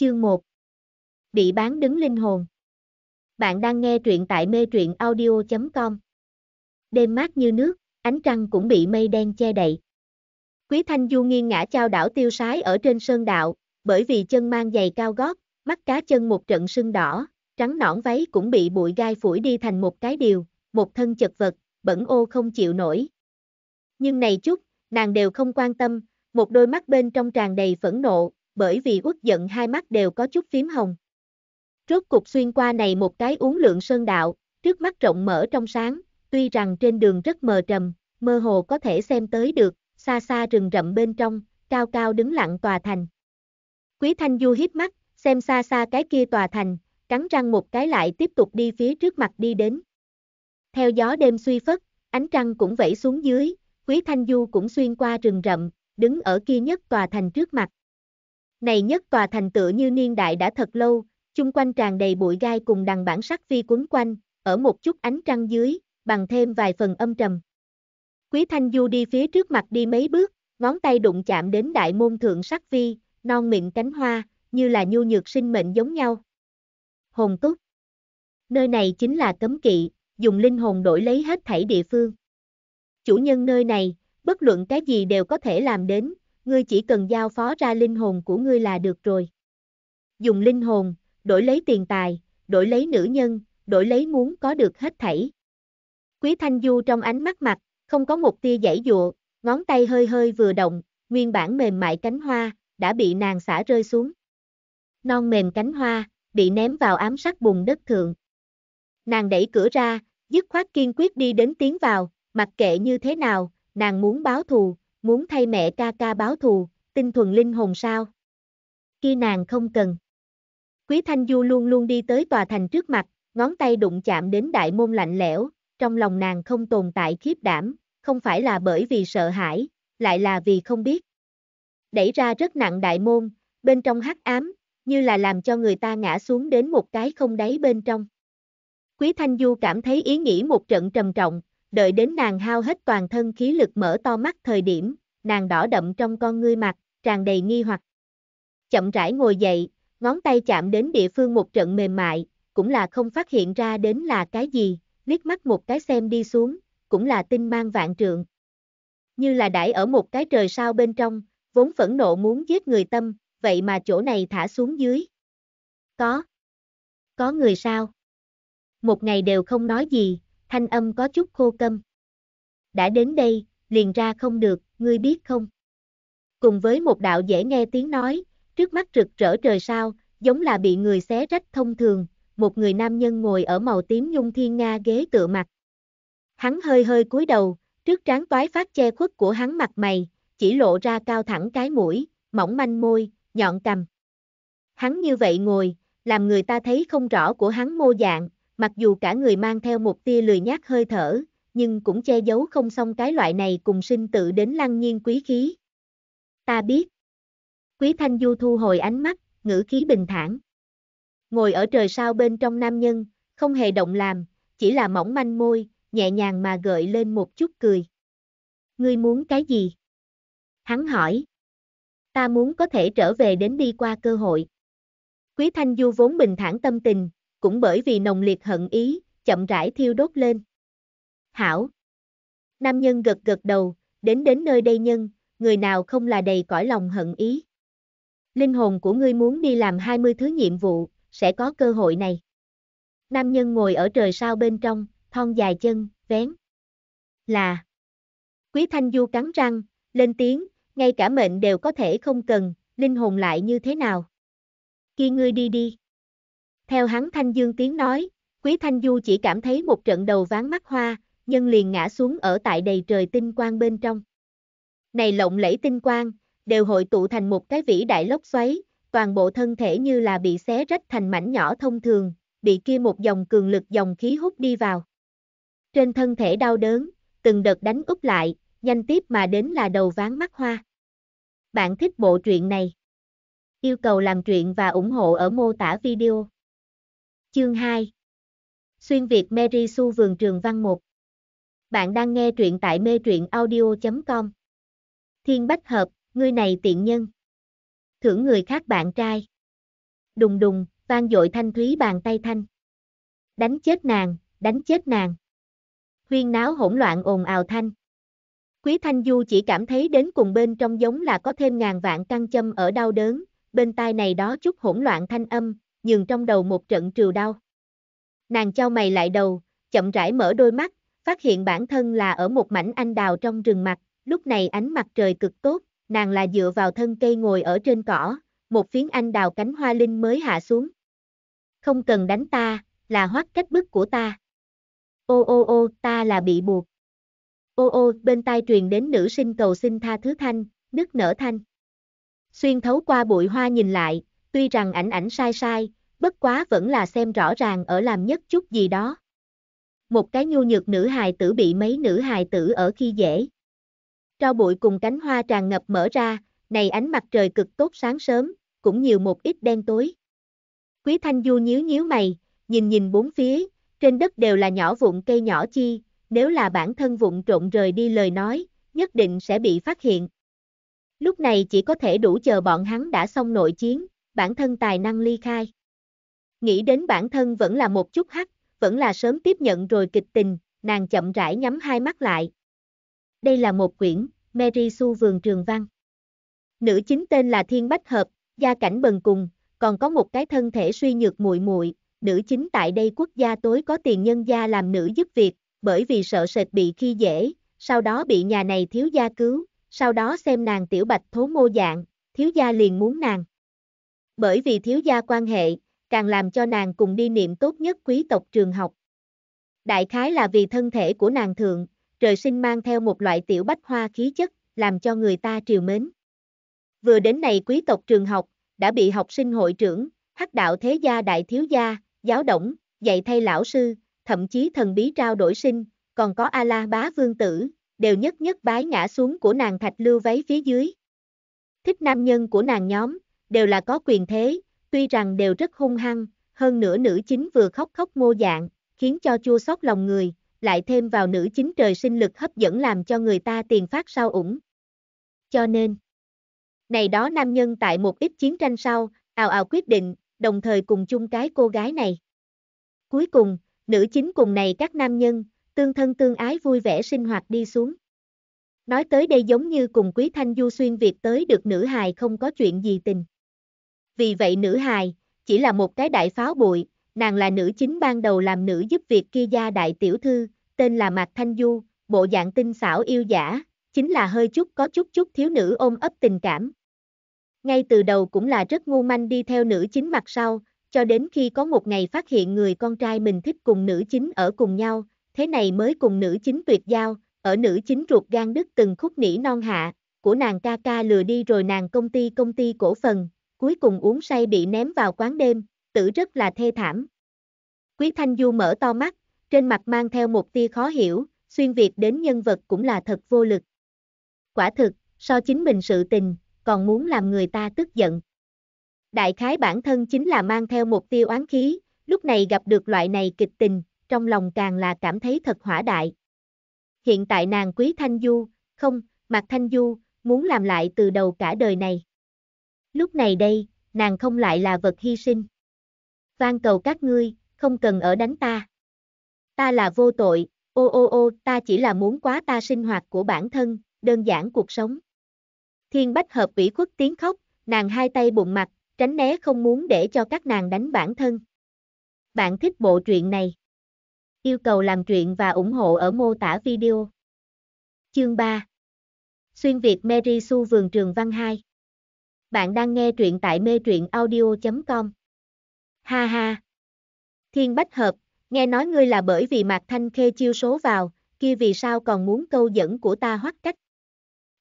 Chương 1 Bị bán đứng linh hồn Bạn đang nghe truyện tại mê truyện audio.com Đêm mát như nước, ánh trăng cũng bị mây đen che đậy. Quý Thanh Du nghiêng ngã trao đảo tiêu sái ở trên sơn đạo, bởi vì chân mang giày cao gót, mắt cá chân một trận sưng đỏ, trắng nõn váy cũng bị bụi gai phủi đi thành một cái điều, một thân chật vật, bẩn ô không chịu nổi. Nhưng này chút, nàng đều không quan tâm, một đôi mắt bên trong tràn đầy phẫn nộ, bởi vì uất giận hai mắt đều có chút phím hồng. Rốt cục xuyên qua này một cái uống lượng sơn đạo, trước mắt rộng mở trong sáng, tuy rằng trên đường rất mờ trầm, mơ hồ có thể xem tới được, xa xa rừng rậm bên trong, cao cao đứng lặng tòa thành. Quý Thanh Du hiếp mắt, xem xa xa cái kia tòa thành, cắn răng một cái lại tiếp tục đi phía trước mặt đi đến. Theo gió đêm suy phất, ánh trăng cũng vẫy xuống dưới, Quý Thanh Du cũng xuyên qua rừng rậm, đứng ở kia nhất tòa thành trước mặt. Này nhất tòa thành tựa như niên đại đã thật lâu, chung quanh tràn đầy bụi gai cùng đằng bản sắc vi quấn quanh, ở một chút ánh trăng dưới, bằng thêm vài phần âm trầm. Quý Thanh Du đi phía trước mặt đi mấy bước, ngón tay đụng chạm đến đại môn thượng sắc vi, non miệng cánh hoa, như là nhu nhược sinh mệnh giống nhau. Hồn túc Nơi này chính là cấm kỵ, dùng linh hồn đổi lấy hết thảy địa phương. Chủ nhân nơi này, bất luận cái gì đều có thể làm đến, ngươi chỉ cần giao phó ra linh hồn của ngươi là được rồi. Dùng linh hồn, đổi lấy tiền tài, đổi lấy nữ nhân, đổi lấy muốn có được hết thảy. Quý Thanh Du trong ánh mắt mặt, không có một tia giải dụa, ngón tay hơi hơi vừa động, nguyên bản mềm mại cánh hoa, đã bị nàng xả rơi xuống. Non mềm cánh hoa, bị ném vào ám sắc bùn đất thượng. Nàng đẩy cửa ra, dứt khoát kiên quyết đi đến tiến vào, mặc kệ như thế nào, nàng muốn báo thù, muốn thay mẹ ca ca báo thù, tinh thuần linh hồn sao? Kia nàng không cần. Quý Thanh Du luôn luôn đi tới tòa thành trước mặt, ngón tay đụng chạm đến đại môn lạnh lẽo, trong lòng nàng không tồn tại khiếp đảm, không phải là bởi vì sợ hãi, lại là vì không biết. Đẩy ra rất nặng đại môn, bên trong hắc ám, như là làm cho người ta ngã xuống đến một cái không đáy bên trong. Quý Thanh Du cảm thấy ý nghĩ một trận trầm trọng, đợi đến nàng hao hết toàn thân khí lực mở to mắt thời điểm, nàng đỏ đậm trong con ngươi mặt, tràn đầy nghi hoặc. Chậm rãi ngồi dậy, ngón tay chạm đến địa phương một trận mềm mại, cũng là không phát hiện ra đến là cái gì, liếc mắt một cái xem đi xuống, cũng là tinh mang vạn trượng. Như là đãi ở một cái trời sao bên trong, vốn phẫn nộ muốn giết người tâm, vậy mà chỗ này thả xuống dưới. Có. Có người sao? Một ngày đều không nói gì, thanh âm có chút khô câm. Đã đến đây, liền ra không được, ngươi biết không? Cùng với một đạo dễ nghe tiếng nói, trước mắt rực rỡ trời sao, giống là bị người xé rách thông thường, một người nam nhân ngồi ở màu tím nhung thiên nga ghế tựa mặt. Hắn hơi hơi cúi đầu, trước trán toái phát che khuất của hắn mặt mày, chỉ lộ ra cao thẳng cái mũi, mỏng manh môi, nhọn cầm. Hắn như vậy ngồi, làm người ta thấy không rõ của hắn mô dạng, mặc dù cả người mang theo một tia lười nhác hơi thở, nhưng cũng che giấu không xong cái loại này cùng sinh tự đến lăng nhiên quý khí. Ta biết. Quý Thanh Du thu hồi ánh mắt, ngữ khí bình thản. Ngồi ở trời sao bên trong nam nhân, không hề động làm, chỉ là mỏng manh môi, nhẹ nhàng mà gợi lên một chút cười. Ngươi muốn cái gì? Hắn hỏi. Ta muốn có thể trở về đến đi qua cơ hội. Quý Thanh Du vốn bình thản tâm tình, cũng bởi vì nồng liệt hận ý, chậm rãi thiêu đốt lên. Hảo! Nam nhân gật gật đầu, đến đến nơi đây nhân, người nào không là đầy cõi lòng hận ý. Linh hồn của ngươi muốn đi làm 20 thứ nhiệm vụ, sẽ có cơ hội này. Nam nhân ngồi ở trời sao bên trong, thon dài chân, vén. Là Quý Thanh Du cắn răng, lên tiếng, ngay cả mệnh đều có thể không cần, linh hồn lại như thế nào. Khi ngươi đi đi. Theo hắn Thanh Dương tiếng nói, Quý Thanh Du chỉ cảm thấy một trận đầu ván mắt hoa, nhân liền ngã xuống ở tại đầy trời tinh quang bên trong. Này lộng lẫy tinh quang, đều hội tụ thành một cái vĩ đại lốc xoáy, toàn bộ thân thể như là bị xé rách thành mảnh nhỏ thông thường, bị kia một dòng cường lực dòng khí hút đi vào. Trên thân thể đau đớn, từng đợt đánh úp lại, nhanh tiếp mà đến là đầu ván mắt hoa. Bạn thích bộ truyện này? Yêu cầu làm truyện và ủng hộ ở mô tả video. Chương 2 Xuyên Việt Mary Su Vườn Trường Văn 1 Bạn đang nghe truyện tại mê truyện audio.com Thiên Bách Hợp, ngươi này tiện nhân Thưởng người khác bạn trai Đùng đùng, vang dội thanh thúy bàn tay thanh Đánh chết nàng, đánh chết nàng Huyên náo hỗn loạn ồn ào thanh Quý Thanh Du chỉ cảm thấy đến cùng bên trong giống là có thêm ngàn vạn căng châm ở đau đớn, bên tai này đó chút hỗn loạn thanh âm, nhường trong đầu một trận trừ đau. Nàng trao mày lại đầu, chậm rãi mở đôi mắt, phát hiện bản thân là ở một mảnh anh đào trong rừng mặt, lúc này ánh mặt trời cực tốt, nàng là dựa vào thân cây ngồi ở trên cỏ, một phiến anh đào cánh hoa linh mới hạ xuống. Không cần đánh ta, là hoắt cách bức của ta. Ô ô ô, ta là bị buộc. Ô ô, bên tai truyền đến nữ sinh cầu xin tha thứ thanh, nức nở thanh. Xuyên thấu qua bụi hoa nhìn lại, tuy rằng ảnh ảnh sai sai, bất quá vẫn là xem rõ ràng ở làm nhất chút gì đó. Một cái nhu nhược nữ hài tử bị mấy nữ hài tử ở khi dễ. Tro bụi cùng cánh hoa tràn ngập mở ra, này ánh mặt trời cực tốt sáng sớm, cũng nhiều một ít đen tối. Quý Thanh Du nhíu nhíu mày, nhìn nhìn bốn phía, trên đất đều là nhỏ vụn cây nhỏ chi, nếu là bản thân vụn trộn rời đi lời nói, nhất định sẽ bị phát hiện. Lúc này chỉ có thể đủ chờ bọn hắn đã xong nội chiến, bản thân tài năng ly khai. Nghĩ đến bản thân vẫn là một chút hắc, vẫn là sớm tiếp nhận rồi kịch tình, nàng chậm rãi nhắm hai mắt lại. Đây là một quyển, Mary Su Vườn Trường Văn. Nữ chính tên là Thiên Bách Hợp, gia cảnh bần cùng, còn có một cái thân thể suy nhược muội muội, nữ chính tại đây quốc gia tối có tiền nhân gia làm nữ giúp việc, bởi vì sợ sệt bị khi dễ, sau đó bị nhà này thiếu gia cứu, sau đó xem nàng tiểu bạch thố mô dạng, thiếu gia liền muốn nàng bởi vì thiếu gia quan hệ, càng làm cho nàng cùng đi niệm tốt nhất quý tộc trường học. Đại khái là vì thân thể của nàng thượng, trời sinh mang theo một loại tiểu bách hoa khí chất, làm cho người ta triều mến. Vừa đến này quý tộc trường học, đã bị học sinh hội trưởng, hắc đạo thế gia đại thiếu gia, giáo động, dạy thay lão sư, thậm chí thần bí trao đổi sinh, còn có A-la bá vương tử, đều nhất nhất bái ngã xuống của nàng thạch lưu váy phía dưới. Thích nam nhân của nàng nhóm, đều là có quyền thế, tuy rằng đều rất hung hăng, hơn nữa nữ chính vừa khóc khóc mô dạng, khiến cho chua xót lòng người, lại thêm vào nữ chính trời sinh lực hấp dẫn làm cho người ta tiền phát sao ủng. Cho nên, này đó nam nhân tại một ít chiến tranh sau, ào ào quyết định, đồng thời cùng chung cái cô gái này. Cuối cùng, nữ chính cùng này các nam nhân, tương thân tương ái vui vẻ sinh hoạt đi xuống. Nói tới đây giống như cùng Quý Thanh Du xuyên Việt tới được nữ hài không có chuyện gì tình. Vì vậy nữ hài, chỉ là một cái đại pháo bụi, nàng là nữ chính ban đầu làm nữ giúp việc kia gia đại tiểu thư, tên là Mạc Thanh Du, bộ dạng tinh xảo yêu giả, chính là hơi chút có chút chút thiếu nữ ôm ấp tình cảm. Ngay từ đầu cũng là rất ngu manh đi theo nữ chính mặt sau, cho đến khi có một ngày phát hiện người con trai mình thích cùng nữ chính ở cùng nhau, thế này mới cùng nữ chính tuyệt giao, ở nữ chính ruột gan đứt từng khúc nỉ non hạ, của nàng ca ca lừa đi rồi nàng công ty công ty cổ phần, cuối cùng uống say bị ném vào quán đêm, tử rất là thê thảm. Quý Thanh Du mở to mắt, trên mặt mang theo một tia khó hiểu, xuyên Việt đến nhân vật cũng là thật vô lực. Quả thực, so chính mình sự tình, còn muốn làm người ta tức giận. Đại khái bản thân chính là mang theo một tia oán khí, lúc này gặp được loại này kịch tình, trong lòng càng là cảm thấy thật hỏa đại. Hiện tại nàng Quý Thanh Du, không, Mạc Thanh Du, muốn làm lại từ đầu cả đời này. Lúc này đây, nàng không lại là vật hy sinh. Van cầu các ngươi, không cần ở đánh ta. Ta là vô tội, ô ô ô, ta chỉ là muốn quá ta sinh hoạt của bản thân, đơn giản cuộc sống. Thiên Bách Hợp ủy khuất tiếng khóc, nàng hai tay bụng mặt, tránh né không muốn để cho các nàng đánh bản thân. Bạn thích bộ truyện này? Yêu cầu làm truyện và ủng hộ ở mô tả video. Chương 3 Xuyên Việt Mary Su Vườn Trường Văn 2 bạn đang nghe truyện tại mê truyện audio.com. Ha ha. Thiên Bách Hợp, nghe nói ngươi là bởi vì Mạc Thanh Khê chiêu số vào, kia vì sao còn muốn câu dẫn của ta hoắc cách.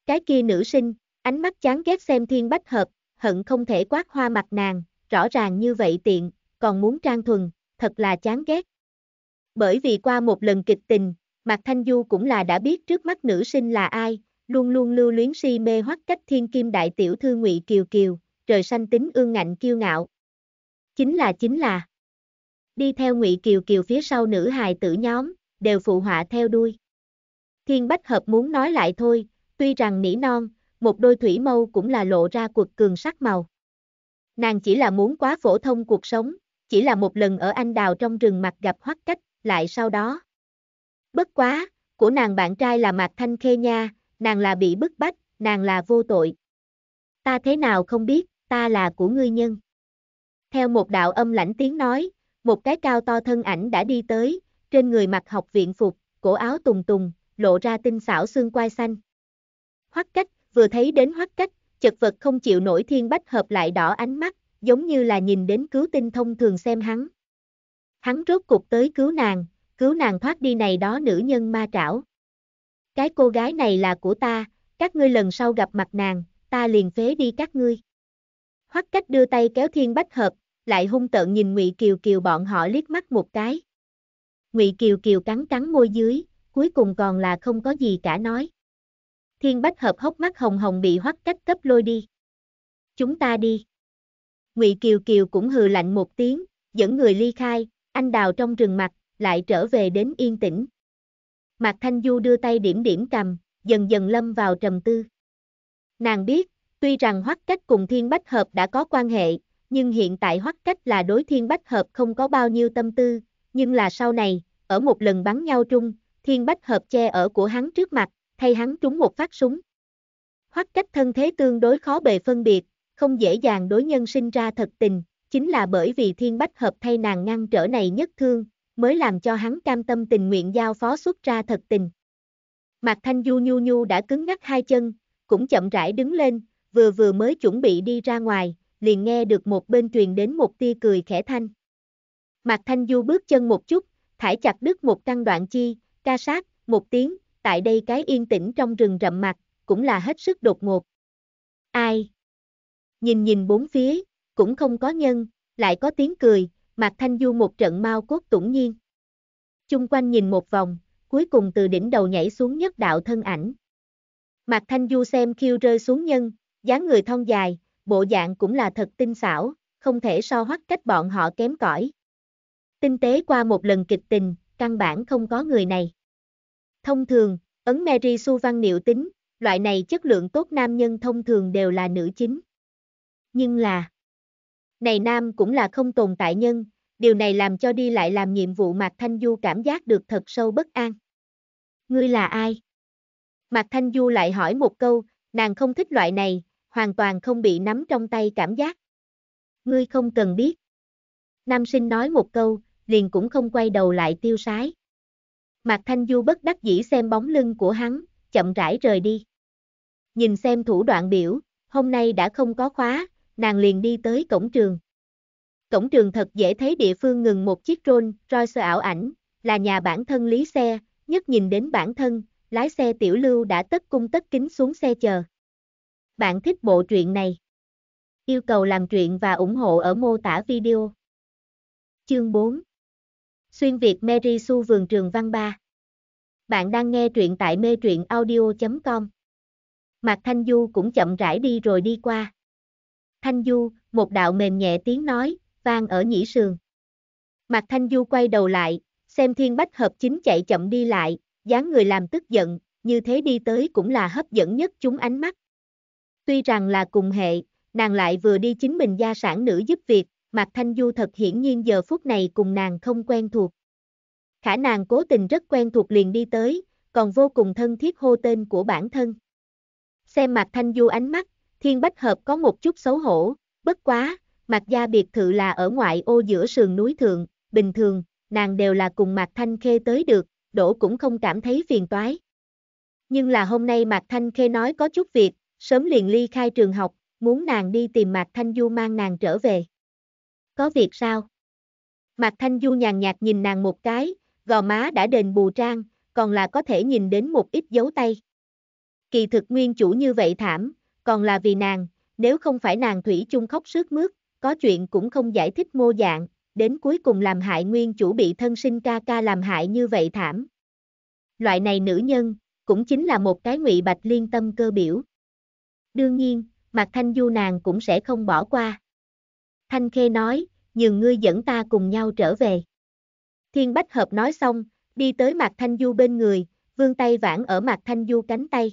Cái kia nữ sinh, ánh mắt chán ghét xem Thiên Bách Hợp, hận không thể quát hoa mặt nàng, rõ ràng như vậy tiện, còn muốn trang thuần, thật là chán ghét. Bởi vì qua một lần kịch tình, Mạc Thanh Du cũng là đã biết trước mắt nữ sinh là ai, luôn luôn lưu luyến si mê hoắc cách thiên kim đại tiểu thư ngụy kiều kiều, trời xanh tính ương ngạnh kiêu ngạo. Chính là chính là. Đi theo ngụy kiều kiều phía sau nữ hài tử nhóm, đều phụ họa theo đuôi. Thiên Bách Hợp muốn nói lại thôi, tuy rằng nỉ non, một đôi thủy mâu cũng là lộ ra cuộc cường sắc màu. Nàng chỉ là muốn quá phổ thông cuộc sống, chỉ là một lần ở anh đào trong rừng mặt gặp hoắc cách, lại sau đó. Bất quá, của nàng bạn trai là Mạc Thanh Khê Nha, nàng là bị bức bách, nàng là vô tội. Ta thế nào không biết, ta là của ngươi nhân. Theo một đạo âm lãnh tiếng nói, một cái cao to thân ảnh đã đi tới, trên người mặc học viện phục, cổ áo tùng tùng, lộ ra tinh xảo xương quai xanh. Hoắc cách, vừa thấy đến hoắc cách, chật vật không chịu nổi thiên bách hợp lại đỏ ánh mắt, giống như là nhìn đến cứu tinh thông thường xem hắn. Hắn rốt cục tới cứu nàng, cứu nàng thoát đi này đó nữ nhân ma trảo cái cô gái này là của ta, các ngươi lần sau gặp mặt nàng, ta liền phế đi các ngươi. Hoắc cách đưa tay kéo thiên bách hợp, lại hung tợn nhìn Ngụy Kiều Kiều bọn họ liếc mắt một cái. Ngụy Kiều Kiều cắn cắn môi dưới, cuối cùng còn là không có gì cả nói. Thiên bách hợp hốc mắt hồng hồng bị hoắc cách cấp lôi đi. Chúng ta đi. Ngụy Kiều Kiều cũng hừ lạnh một tiếng, dẫn người ly khai, anh đào trong rừng mặt, lại trở về đến yên tĩnh. Mạc Thanh Du đưa tay điểm điểm cầm, dần dần lâm vào trầm tư. Nàng biết, tuy rằng hoắc cách cùng thiên bách hợp đã có quan hệ, nhưng hiện tại hoắc cách là đối thiên bách hợp không có bao nhiêu tâm tư, nhưng là sau này, ở một lần bắn nhau chung, thiên bách hợp che ở của hắn trước mặt, thay hắn trúng một phát súng. Hoắc cách thân thế tương đối khó bề phân biệt, không dễ dàng đối nhân sinh ra thật tình, chính là bởi vì thiên bách hợp thay nàng ngăn trở này nhất thương, mới làm cho hắn cam tâm tình nguyện giao phó xuất ra thật tình. Mạc Thanh Du Nhu Nhu đã cứng ngắc hai chân, cũng chậm rãi đứng lên, vừa vừa mới chuẩn bị đi ra ngoài, liền nghe được một bên truyền đến một tia cười khẽ thanh. Mạc Thanh Du bước chân một chút, thải chặt đứt một căn đoạn chi, ca sát, một tiếng, tại đây cái yên tĩnh trong rừng rậm mặt, cũng là hết sức đột ngột. Ai? Nhìn nhìn bốn phía, cũng không có nhân, lại có tiếng cười, Mạc Thanh Du một trận mau cốt tủng nhiên. Chung quanh nhìn một vòng, cuối cùng từ đỉnh đầu nhảy xuống nhất đạo thân ảnh. Mạc Thanh Du xem khiêu rơi xuống nhân, dáng người thon dài, bộ dạng cũng là thật tinh xảo, không thể so hoắc cách bọn họ kém cỏi. Tinh tế qua một lần kịch tình, căn bản không có người này. Thông thường, ấn Mary Su Văn Niệu tính, loại này chất lượng tốt nam nhân thông thường đều là nữ chính. Nhưng là, này nam cũng là không tồn tại nhân, điều này làm cho đi lại làm nhiệm vụ Mạc Thanh Du cảm giác được thật sâu bất an. Ngươi là ai? Mạc Thanh Du lại hỏi một câu, nàng không thích loại này, hoàn toàn không bị nắm trong tay cảm giác. Ngươi không cần biết. Nam sinh nói một câu, liền cũng không quay đầu lại tiêu sái. Mạc Thanh Du bất đắc dĩ xem bóng lưng của hắn, chậm rãi rời đi. Nhìn xem thủ đoạn biểu, hôm nay đã không có khóa, nàng liền đi tới cổng trường. Cổng trường thật dễ thấy địa phương ngừng một chiếc Rolls Royce ảo ảnh, là nhà bản thân lý xe, nhất nhìn đến bản thân, lái xe tiểu lưu đã tất cung tất kính xuống xe chờ. Bạn thích bộ truyện này? Yêu cầu làm truyện và ủng hộ ở mô tả video. Chương 4 Xuyên Việt Mary Su Vườn Trường Văn 3 Bạn đang nghe truyện tại mê truyện audio.com Mạc Thanh Du cũng chậm rãi đi rồi đi qua. Thanh Du, một đạo mềm nhẹ tiếng nói, vang ở nhĩ sườn. Mặt Thanh Du quay đầu lại, xem thiên bách hợp chính chạy chậm đi lại, dáng người làm tức giận, như thế đi tới cũng là hấp dẫn nhất chúng ánh mắt. Tuy rằng là cùng hệ, nàng lại vừa đi chính mình gia sản nữ giúp việc, mặt Thanh Du thật hiển nhiên giờ phút này cùng nàng không quen thuộc. Khả nàng cố tình rất quen thuộc liền đi tới, còn vô cùng thân thiết hô tên của bản thân. Xem mặt Thanh Du ánh mắt, Thiên Bách Hợp có một chút xấu hổ, bất quá, Mạc Gia biệt thự là ở ngoại ô giữa sườn núi thượng, bình thường, nàng đều là cùng Mạc Thanh Khê tới được, đổ cũng không cảm thấy phiền toái. Nhưng là hôm nay Mạc Thanh Khê nói có chút việc, sớm liền ly khai trường học, muốn nàng đi tìm Mạc Thanh Du mang nàng trở về. Có việc sao? Mạc Thanh Du nhàn nhạt nhìn nàng một cái, gò má đã đền bù trang, còn là có thể nhìn đến một ít dấu tay. Kỳ thực nguyên chủ như vậy thảm, còn là vì nàng, nếu không phải nàng thủy chung khóc sướt mướt, có chuyện cũng không giải thích mô dạng, đến cuối cùng làm hại nguyên chủ bị thân sinh ca ca làm hại như vậy thảm. Loại này nữ nhân, cũng chính là một cái ngụy bạch liên tâm cơ biểu. Đương nhiên, Mạc Thanh Du nàng cũng sẽ không bỏ qua. Thanh Khê nói, nhường ngươi dẫn ta cùng nhau trở về. Thiên Bách Hợp nói xong, đi tới Mạc Thanh Du bên người, vương tay vãn ở Mạc Thanh Du cánh tay.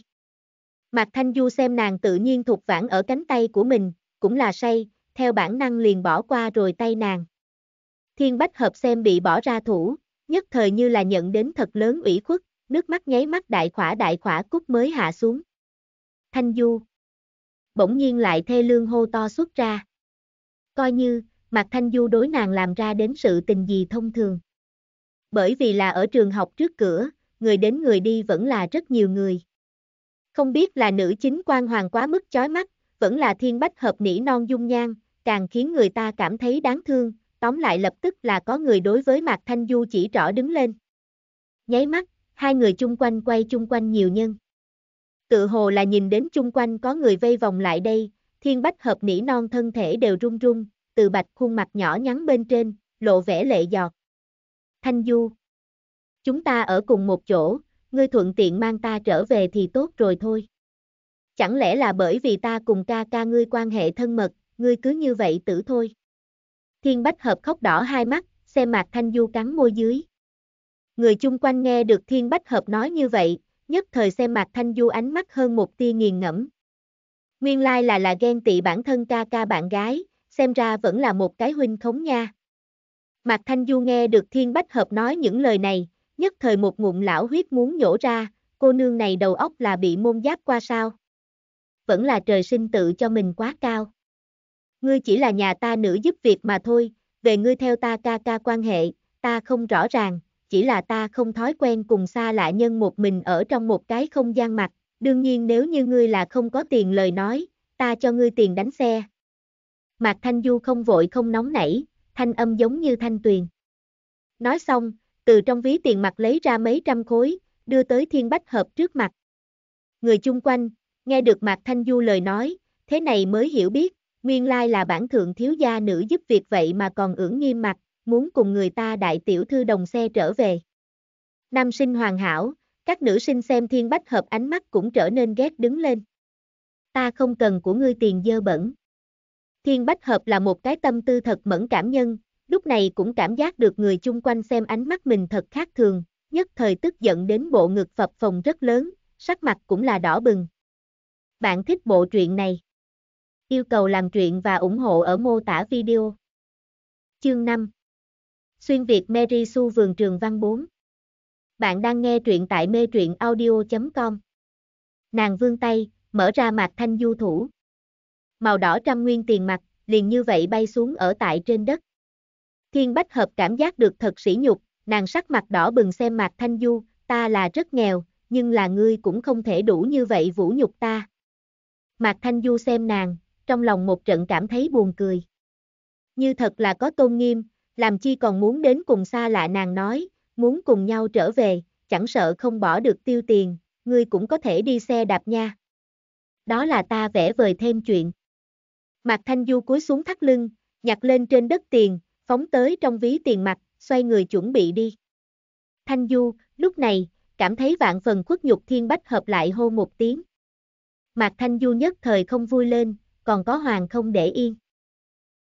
Mạc Thanh Du xem nàng tự nhiên thuộc vãn ở cánh tay của mình, cũng là say, theo bản năng liền bỏ qua rồi tay nàng. Thiên Bách Hợp xem bị bỏ ra thủ, nhất thời như là nhận đến thật lớn ủy khuất, nước mắt nháy mắt đại khỏa đại khỏa cút mới hạ xuống. Thanh Du Bỗng nhiên lại thê lương hô to xuất ra. Coi như, Mạc Thanh Du đối nàng làm ra đến sự tình gì thông thường. Bởi vì là ở trường học trước cửa, người đến người đi vẫn là rất nhiều người. Không biết là nữ chính quan hoàng quá mức chói mắt, vẫn là thiên bách hợp nỉ non dung nhan, càng khiến người ta cảm thấy đáng thương, tóm lại lập tức là có người đối với Mạc Thanh Du chỉ rõ đứng lên. Nháy mắt, hai người chung quanh quay chung quanh nhiều nhân. Tự hồ là nhìn đến chung quanh có người vây vòng lại đây, thiên bách hợp nỉ non thân thể đều run run, từ bạch khuôn mặt nhỏ nhắn bên trên, lộ vẻ lệ giọt. Thanh Du. Chúng ta ở cùng một chỗ, ngươi thuận tiện mang ta trở về thì tốt rồi thôi. Chẳng lẽ là bởi vì ta cùng ca ca ngươi quan hệ thân mật, ngươi cứ như vậy tử thôi. Thiên Bách Hợp khóc đỏ hai mắt, xem mặt Thanh Du cắn môi dưới. Người chung quanh nghe được Thiên Bách Hợp nói như vậy, nhất thời xem mặt Thanh Du ánh mắt hơn một tia nghiền ngẫm. Nguyên lai là là ghen tị bản thân ca ca bạn gái, xem ra vẫn là một cái huynh khống nha. Mặt Thanh Du nghe được Thiên Bách Hợp nói những lời này, nhất thời một ngụm lão huyết muốn nhổ ra, cô nương này đầu óc là bị môn giáp qua sao? Vẫn là trời sinh tự cho mình quá cao. Ngươi chỉ là nhà ta nữ giúp việc mà thôi, về ngươi theo ta ca ca quan hệ, ta không rõ ràng, chỉ là ta không thói quen cùng xa lạ nhân một mình ở trong một cái không gian mặt, đương nhiên nếu như ngươi là không có tiền lời nói, ta cho ngươi tiền đánh xe. Mạc Thanh Du không vội không nóng nảy, thanh âm giống như thanh tuyền. Nói xong, từ trong ví tiền mặt lấy ra mấy trăm khối, đưa tới thiên bách hợp trước mặt. Người chung quanh, nghe được Mạc Thanh Du lời nói, thế này mới hiểu biết, nguyên lai là bản thượng thiếu gia nữ giúp việc vậy mà còn ưỡng nghiêm mặt, muốn cùng người ta đại tiểu thư đồng xe trở về. Nam sinh hoàn hảo, các nữ sinh xem thiên bách hợp ánh mắt cũng trở nên ghét đứng lên. Ta không cần của ngươi tiền dơ bẩn. Thiên bách hợp là một cái tâm tư thật mẫn cảm nhân, lúc này cũng cảm giác được người chung quanh xem ánh mắt mình thật khác thường, nhất thời tức giận đến bộ ngực phập phồng rất lớn, sắc mặt cũng là đỏ bừng. Bạn thích bộ truyện này? Yêu cầu làm truyện và ủng hộ ở mô tả video. Chương 5 Xuyên Việt Mary Su Vườn Trường Văn 4 Bạn đang nghe truyện tại mê truyện audio.com Nàng vương tay, mở ra mặt thanh du thủ. Màu đỏ trăm nguyên tiền mặt, liền như vậy bay xuống ở tại trên đất. Thiên Bách Hợp cảm giác được thật sỉ nhục, nàng sắc mặt đỏ bừng xem Mạc Thanh Du, ta là rất nghèo, nhưng là ngươi cũng không thể đủ như vậy vũ nhục ta. Mạc Thanh Du xem nàng, trong lòng một trận cảm thấy buồn cười. Như thật là có tôn nghiêm, làm chi còn muốn đến cùng xa lạ nàng nói, muốn cùng nhau trở về, chẳng sợ không bỏ được tiêu tiền, ngươi cũng có thể đi xe đạp nha. Đó là ta vẽ vời thêm chuyện. Mạc Thanh Du cúi xuống thắt lưng, nhặt lên trên đất tiền, phóng tới trong ví tiền mặt, xoay người chuẩn bị đi. Thanh Du, lúc này, cảm thấy vạn phần khuất nhục thiên bách hợp lại hô một tiếng. Mạc Thanh Du nhất thời không vui lên, còn có hoàng không để yên.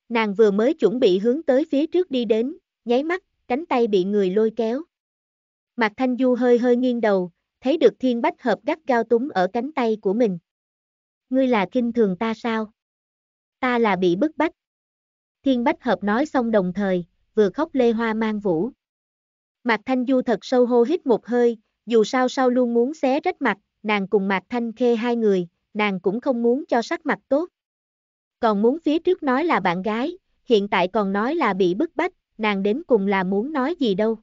Nàng vừa mới chuẩn bị hướng tới phía trước đi đến, nháy mắt, cánh tay bị người lôi kéo. Mạc Thanh Du hơi hơi nghiêng đầu, thấy được thiên bách hợp gắt gao túng ở cánh tay của mình. Ngươi là kinh thường ta sao? Ta là bị bức bách. Thiên Bách Hợp nói xong đồng thời, vừa khóc lê hoa mang vũ. Mạc Thanh Du thật sâu hô hít một hơi, dù sao sao luôn muốn xé rách mặt, nàng cùng Mạc Thanh Khê hai người, nàng cũng không muốn cho sắc mặt tốt. Còn muốn phía trước nói là bạn gái, hiện tại còn nói là bị bức bách, nàng đến cùng là muốn nói gì đâu.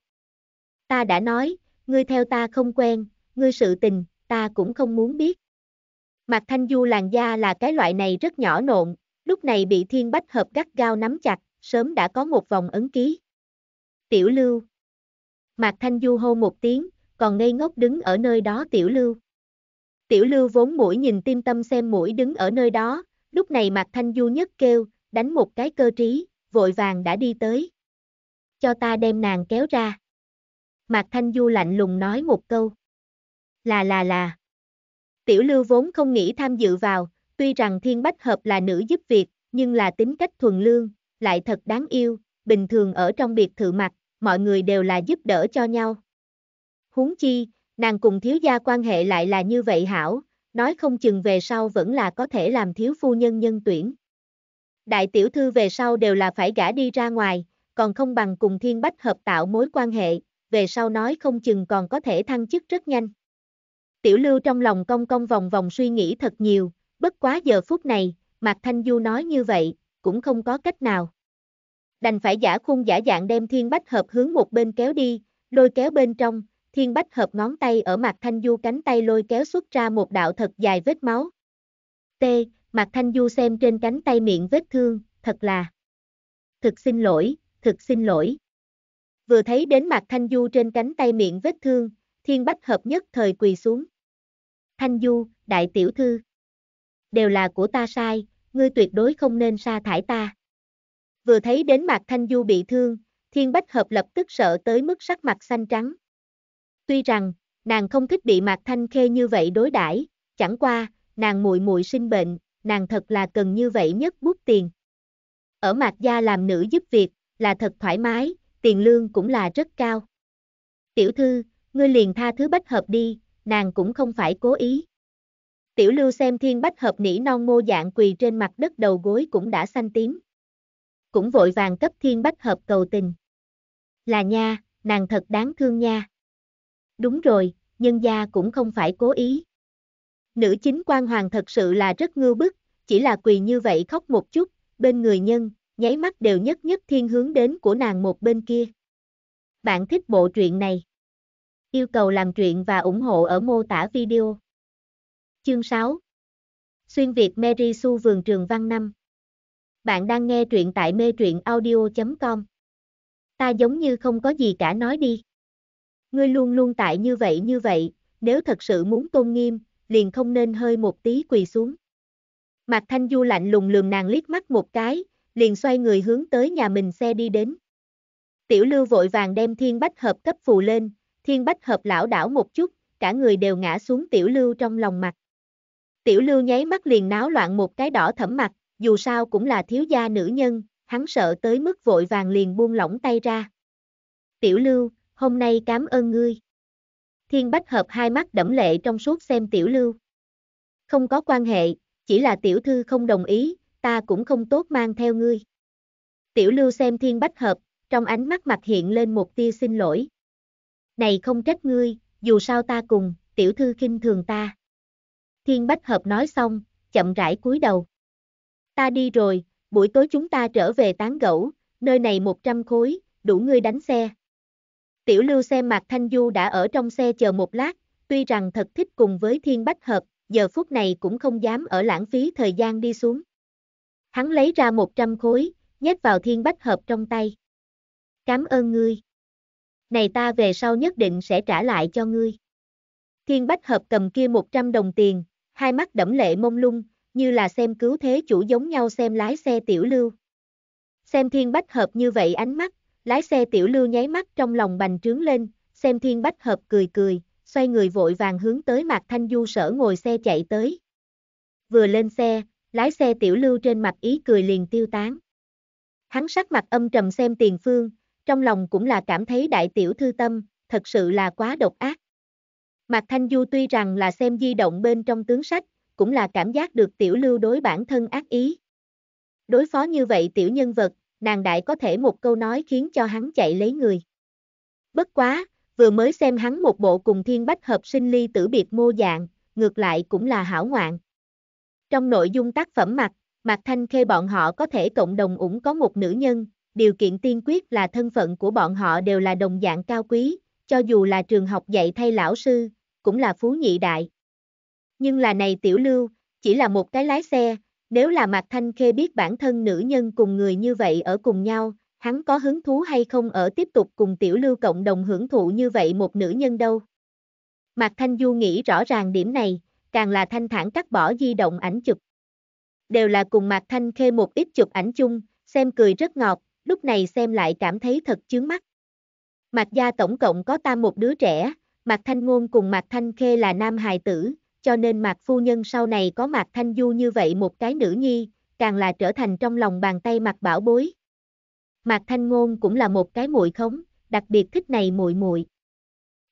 Ta đã nói, ngươi theo ta không quen, ngươi sự tình, ta cũng không muốn biết. Mạc Thanh Du làn da là cái loại này rất nhỏ nộn, lúc này bị thiên bách hợp gắt gao nắm chặt, sớm đã có một vòng ấn ký. Tiểu lưu. Mạc Thanh Du hô một tiếng, còn ngây ngốc đứng ở nơi đó tiểu lưu. Tiểu lưu vốn mũi nhìn tim tâm xem mũi đứng ở nơi đó, lúc này Mạc Thanh Du nhất kêu, đánh một cái cơ trí, vội vàng đã đi tới. Cho ta đem nàng kéo ra. Mạc Thanh Du lạnh lùng nói một câu. Là là là. Tiểu lưu vốn không nghĩ tham dự vào, Tuy rằng Thiên Bách Hợp là nữ giúp việc, nhưng là tính cách thuần lương, lại thật đáng yêu, bình thường ở trong biệt thự mặt, mọi người đều là giúp đỡ cho nhau. Huống chi, nàng cùng thiếu gia quan hệ lại là như vậy hảo, nói không chừng về sau vẫn là có thể làm thiếu phu nhân nhân tuyển. Đại tiểu thư về sau đều là phải gả đi ra ngoài, còn không bằng cùng thiên bách hợp tạo mối quan hệ, về sau nói không chừng còn có thể thăng chức rất nhanh. Tiểu lưu trong lòng cong cong vòng vòng suy nghĩ thật nhiều, Bất quá giờ phút này, Mạc Thanh Du nói như vậy, cũng không có cách nào. Đành phải giả khung giả dạng đem thiên bách hợp hướng một bên kéo đi, lôi kéo bên trong, thiên bách hợp ngón tay ở Mạc Thanh Du cánh tay lôi kéo xuất ra một đạo thật dài vết máu. T. Mạc Thanh Du xem trên cánh tay miệng vết thương, thật là. Thực xin lỗi, thực xin lỗi. Vừa thấy đến Mạc Thanh Du trên cánh tay miệng vết thương, thiên bách hợp nhất thời quỳ xuống. Thanh Du, đại tiểu thư đều là của ta sai, ngươi tuyệt đối không nên sa thải ta. Vừa thấy đến mặt Thanh Du bị thương, Thiên Bách Hợp lập tức sợ tới mức sắc mặt xanh trắng. Tuy rằng, nàng không thích bị Mạc Thanh Khê như vậy đối đãi, chẳng qua, nàng muội muội sinh bệnh, nàng thật là cần như vậy nhất bút tiền. Ở Mạc gia làm nữ giúp việc, là thật thoải mái, tiền lương cũng là rất cao. Tiểu thư, ngươi liền tha thứ Bách Hợp đi, nàng cũng không phải cố ý tiểu lưu xem thiên bách hợp nỉ non mô dạng quỳ trên mặt đất đầu gối cũng đã xanh tím. Cũng vội vàng cấp thiên bách hợp cầu tình. Là nha, nàng thật đáng thương nha. Đúng rồi, nhân gia cũng không phải cố ý. Nữ chính quan hoàng thật sự là rất ngư bức, chỉ là quỳ như vậy khóc một chút, bên người nhân, nháy mắt đều nhất nhất thiên hướng đến của nàng một bên kia. Bạn thích bộ truyện này? Yêu cầu làm truyện và ủng hộ ở mô tả video. Chương 6 Xuyên Việt Mary Su Vườn Trường Văn năm. Bạn đang nghe truyện tại mê truyện audio.com Ta giống như không có gì cả nói đi. Ngươi luôn luôn tại như vậy như vậy, nếu thật sự muốn tôn nghiêm, liền không nên hơi một tí quỳ xuống. Mạc Thanh Du lạnh lùng lườm nàng liếc mắt một cái, liền xoay người hướng tới nhà mình xe đi đến. Tiểu lưu vội vàng đem thiên bách hợp cấp phù lên, thiên bách hợp lão đảo một chút, cả người đều ngã xuống tiểu lưu trong lòng mặt. Tiểu lưu nháy mắt liền náo loạn một cái đỏ thẫm mặt, dù sao cũng là thiếu gia nữ nhân, hắn sợ tới mức vội vàng liền buông lỏng tay ra. Tiểu lưu, hôm nay cảm ơn ngươi. Thiên Bách Hợp hai mắt đẫm lệ trong suốt xem tiểu lưu. Không có quan hệ, chỉ là tiểu thư không đồng ý, ta cũng không tốt mang theo ngươi. Tiểu lưu xem Thiên Bách Hợp, trong ánh mắt mặt hiện lên một tia xin lỗi. Này không trách ngươi, dù sao ta cùng, tiểu thư kinh thường ta. Thiên Bách Hợp nói xong, chậm rãi cúi đầu. Ta đi rồi, buổi tối chúng ta trở về tán gẫu, nơi này 100 khối, đủ ngươi đánh xe. Tiểu lưu xem Mạc Thanh Du đã ở trong xe chờ một lát, tuy rằng thật thích cùng với Thiên Bách Hợp, giờ phút này cũng không dám ở lãng phí thời gian đi xuống. Hắn lấy ra 100 khối, nhét vào Thiên Bách Hợp trong tay. Cảm ơn ngươi. Này ta về sau nhất định sẽ trả lại cho ngươi. Thiên Bách Hợp cầm kia 100 đồng tiền, hai mắt đẫm lệ mông lung, như là xem cứu thế chủ giống nhau xem lái xe tiểu lưu. Xem thiên bách hợp như vậy ánh mắt, lái xe tiểu lưu nháy mắt trong lòng bành trướng lên, xem thiên bách hợp cười cười, xoay người vội vàng hướng tới mặt thanh du sở ngồi xe chạy tới. Vừa lên xe, lái xe tiểu lưu trên mặt ý cười liền tiêu tán. Hắn sắc mặt âm trầm xem tiền phương, trong lòng cũng là cảm thấy đại tiểu thư tâm, thật sự là quá độc ác. Mạc Thanh Du tuy rằng là xem di động bên trong tướng sách, cũng là cảm giác được tiểu lưu đối bản thân ác ý. Đối phó như vậy tiểu nhân vật, nàng đại có thể một câu nói khiến cho hắn chạy lấy người. Bất quá, vừa mới xem hắn một bộ cùng thiên bách hợp sinh ly tử biệt mô dạng, ngược lại cũng là hảo ngoạn. Trong nội dung tác phẩm mặt, Mạc Thanh Khê bọn họ có thể cộng đồng ủng có một nữ nhân, điều kiện tiên quyết là thân phận của bọn họ đều là đồng dạng cao quý, cho dù là trường học dạy thay lão sư, cũng là phú nhị đại. Nhưng là này tiểu lưu, chỉ là một cái lái xe, nếu là Mạc Thanh Khê biết bản thân nữ nhân cùng người như vậy ở cùng nhau, hắn có hứng thú hay không ở tiếp tục cùng tiểu lưu cộng đồng hưởng thụ như vậy một nữ nhân đâu. Mạc Thanh Du nghĩ rõ ràng điểm này, càng là thanh thản cắt bỏ di động ảnh chụp. Đều là cùng Mạc Thanh Khê một ít chụp ảnh chung, xem cười rất ngọt, lúc này xem lại cảm thấy thật chướng mắt. Mạc gia tổng cộng có ta một đứa trẻ, Mạc Thanh Ngôn cùng Mạc Thanh Khê là nam hài tử, cho nên Mạc Phu Nhân sau này có Mạc Thanh Du như vậy một cái nữ nhi, càng là trở thành trong lòng bàn tay Mạc Bảo Bối. Mạc Thanh Ngôn cũng là một cái muội khống, đặc biệt thích này muội muội.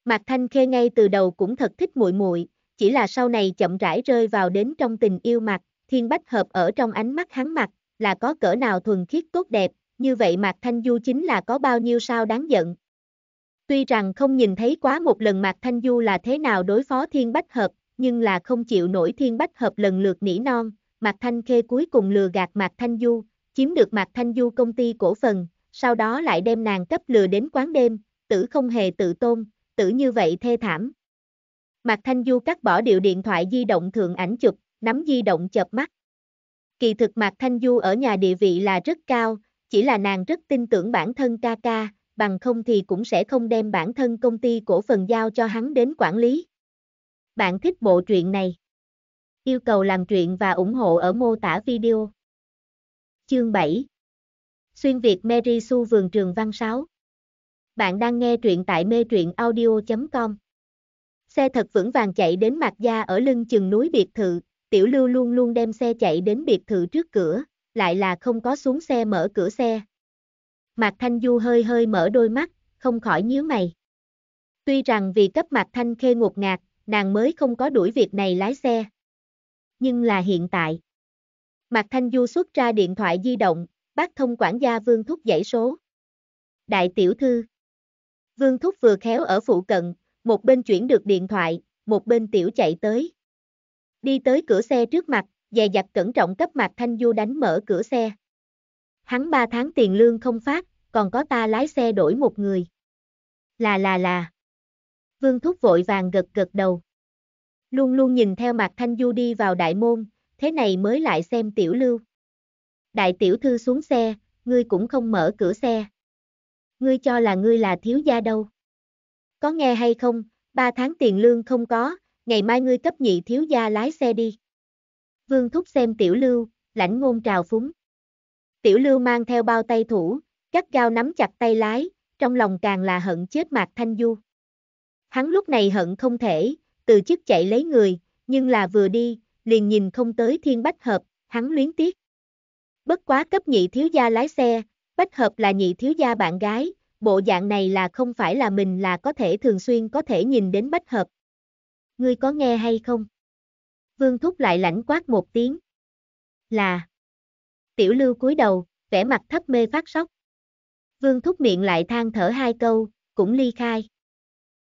Mạc Thanh Khê ngay từ đầu cũng thật thích muội muội, chỉ là sau này chậm rãi rơi vào đến trong tình yêu Mạc, Thiên Bách Hợp ở trong ánh mắt hắn mặt, là có cỡ nào thuần khiết tốt đẹp, như vậy Mạc Thanh Du chính là có bao nhiêu sao đáng giận, Tuy rằng không nhìn thấy quá một lần Mạc Thanh Du là thế nào đối phó Thiên Bách Hợp, nhưng là không chịu nổi Thiên Bách Hợp lần lượt nỉ non, Mạc Thanh Khê cuối cùng lừa gạt Mạc Thanh Du, chiếm được Mạc Thanh Du công ty cổ phần, sau đó lại đem nàng cấp lừa đến quán đêm, tử không hề tự tôn, tử như vậy thê thảm. Mạc Thanh Du cắt bỏ điệu điện thoại di động thường ảnh chụp, nắm di động chợp mắt. Kỳ thực Mạc Thanh Du ở nhà địa vị là rất cao, chỉ là nàng rất tin tưởng bản thân ca ca, bằng không thì cũng sẽ không đem bản thân công ty cổ phần giao cho hắn đến quản lý. Bạn thích bộ truyện này? Yêu cầu làm truyện và ủng hộ ở mô tả video. Chương 7 Xuyên Việt Mary Su Vườn Trường Văn 6 Bạn đang nghe truyện tại mê truyện audio.com Xe thật vững vàng chạy đến mặt gia ở lưng chừng núi biệt thự, tiểu lưu luôn luôn đem xe chạy đến biệt thự trước cửa, lại là không có xuống xe mở cửa xe, Mạc Thanh Du hơi hơi mở đôi mắt, không khỏi nhíu mày. Tuy rằng vì cấp Mạc Thanh Khê ngột ngạt, nàng mới không có đuổi việc này lái xe. Nhưng là hiện tại. Mạc Thanh Du xuất ra điện thoại di động, bác thông quản gia Vương Thúc dãy số. Đại tiểu thư. Vương Thúc vừa khéo ở phụ cận, một bên chuyển được điện thoại, một bên tiểu chạy tới. Đi tới cửa xe trước mặt, dè dặt cẩn trọng cấp Mạc Thanh Du đánh mở cửa xe. Hắn 3 tháng tiền lương không phát, còn có ta lái xe đổi một người. Là là là. Vương Thúc vội vàng gật gật đầu. Luôn luôn nhìn theo mặt Thanh Du đi vào đại môn, thế này mới lại xem tiểu lưu. Đại tiểu thư xuống xe, ngươi cũng không mở cửa xe. Ngươi cho là ngươi là thiếu gia đâu. Có nghe hay không, ba tháng tiền lương không có, ngày mai ngươi cấp nhị thiếu gia lái xe đi. Vương Thúc xem tiểu lưu, lãnh ngôn trào phúng. Tiểu lưu mang theo bao tay thủ, gắt gao nắm chặt tay lái, trong lòng càng là hận chết Mạc Thanh Du. Hắn lúc này hận không thể, từ chức chạy lấy người, nhưng là vừa đi, liền nhìn không tới thiên bách hợp, hắn luyến tiếc. Bất quá cấp nhị thiếu gia lái xe, bách hợp là nhị thiếu gia bạn gái, bộ dạng này là không phải là mình là có thể thường xuyên có thể nhìn đến bách hợp. Ngươi có nghe hay không? Vương Thúc lại lãnh quát một tiếng. Là. Tiểu lưu cúi đầu, vẻ mặt thấp mê phát sóc. Vương Thúc miệng lại than thở hai câu, cũng ly khai.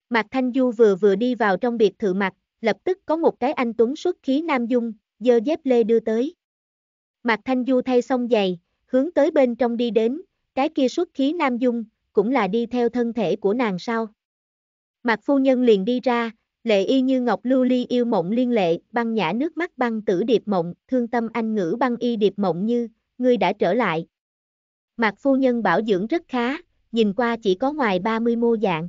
Mạc Thanh Du vừa vừa đi vào trong biệt thự mặt, lập tức có một cái anh tuấn xuất khí nam dung, dơ dép lê đưa tới. Mạc Thanh Du thay xong giày, hướng tới bên trong đi đến, cái kia xuất khí nam dung, cũng là đi theo thân thể của nàng sau. Mạc Phu Nhân liền đi ra, lệ y như ngọc lưu ly yêu mộng liên lệ, băng nhã nước mắt băng tử điệp mộng, thương tâm anh ngữ băng y điệp mộng như, ngươi đã trở lại, Mạc phu nhân bảo dưỡng rất khá, nhìn qua chỉ có ngoài 30 mô dạng.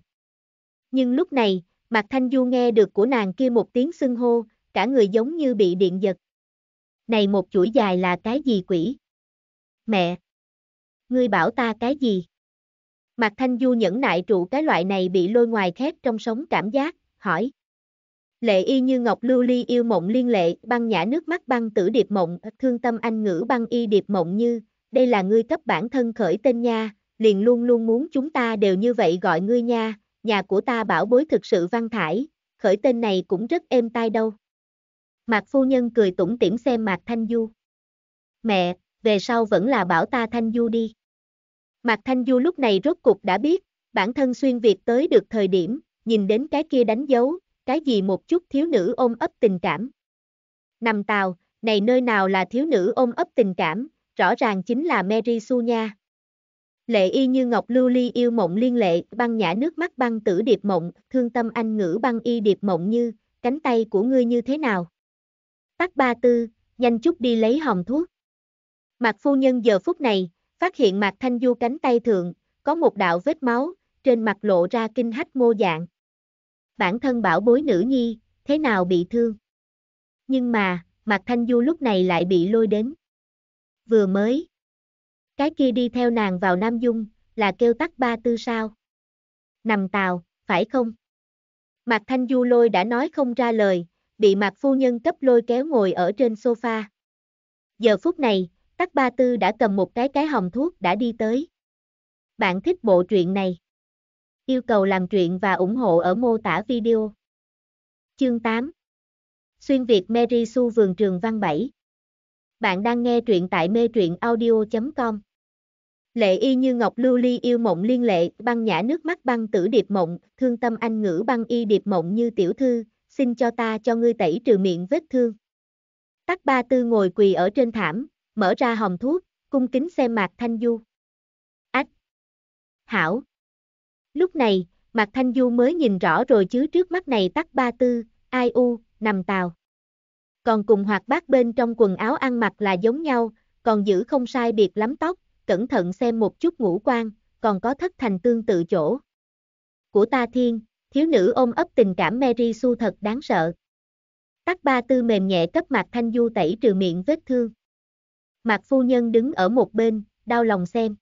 Nhưng lúc này, Mạc Thanh Du nghe được của nàng kia một tiếng xưng hô, cả người giống như bị điện giật. Này một chuỗi dài là cái gì quỷ? Mẹ! Ngươi bảo ta cái gì? Mạc Thanh Du nhẫn nại trụ cái loại này bị lôi ngoài khép trong sống cảm giác, hỏi. Lệ y như ngọc lưu ly yêu mộng liên lệ, băng nhã nước mắt băng tử điệp mộng, thương tâm anh ngữ băng y điệp mộng như, đây là ngươi cấp bản thân khởi tên nha, liền luôn luôn muốn chúng ta đều như vậy gọi ngươi nha, nhà của ta bảo bối thực sự văn thải, khởi tên này cũng rất êm tai đâu. Mạc phu nhân cười tủm tỉm xem Mạc Thanh Du. Mẹ, về sau vẫn là bảo ta Thanh Du đi. Mạc Thanh Du lúc này rốt cục đã biết, bản thân xuyên Việt tới được thời điểm, nhìn đến cái kia đánh dấu, cái gì một chút thiếu nữ ôm ấp tình cảm. Nằm tàu, này nơi nào là thiếu nữ ôm ấp tình cảm, rõ ràng chính là Mary Su nha. Lệ y như ngọc lưu ly yêu mộng liên lệ, băng nhã nước mắt băng tử điệp mộng, thương tâm anh ngữ băng y điệp mộng như, cánh tay của ngươi như thế nào? Tắc ba tư, nhanh chút đi lấy hồng thuốc. Mạc phu nhân giờ phút này, phát hiện Mạc Thanh Du cánh tay thượng, có một đạo vết máu, trên mặt lộ ra kinh hách mô dạng. Bản thân bảo bối nữ nhi, thế nào bị thương? Nhưng mà, Mạc Thanh Du lúc này lại bị lôi đến vừa mới. Cái kia đi theo nàng vào Nam Dung, là kêu tắc ba tư sao. Nằm tàu, phải không? Mạc Thanh Du lôi đã nói không ra lời, bị Mạc Phu Nhân cấp lôi kéo ngồi ở trên sofa. Giờ phút này, tắc ba tư đã cầm một cái cái hồng thuốc đã đi tới. Bạn thích bộ truyện này? Yêu cầu làm truyện và ủng hộ ở mô tả video. Chương 8 Xuyên Việt Mary Su Vườn Trường Văn 7 bạn đang nghe truyện tại mê truyện audio.com. Lệ y như ngọc lưu ly yêu mộng liên lệ, băng nhã nước mắt băng tử điệp mộng, thương tâm anh ngữ băng y điệp mộng như tiểu thư, xin cho ta cho ngươi tẩy trừ miệng vết thương. Tắc ba tư ngồi quỳ ở trên thảm, mở ra hòm thuốc, cung kính xem Mạc Thanh Du. Ách! Hảo! Lúc này, Mạc Thanh Du mới nhìn rõ rồi chứ trước mắt này tắc ba tư, ai u, nằm tàu còn cùng hoạt bát bên trong quần áo ăn mặc là giống nhau, còn giữ không sai biệt lắm tóc, cẩn thận xem một chút ngũ quan, còn có thất thành tương tự chỗ. Của ta thiên, thiếu nữ ôm ấp tình cảm Mary Su thật đáng sợ. Tắc ba tư mềm nhẹ cấp mặt thanh du tẩy trừ miệng vết thương. Mặt phu nhân đứng ở một bên, đau lòng xem.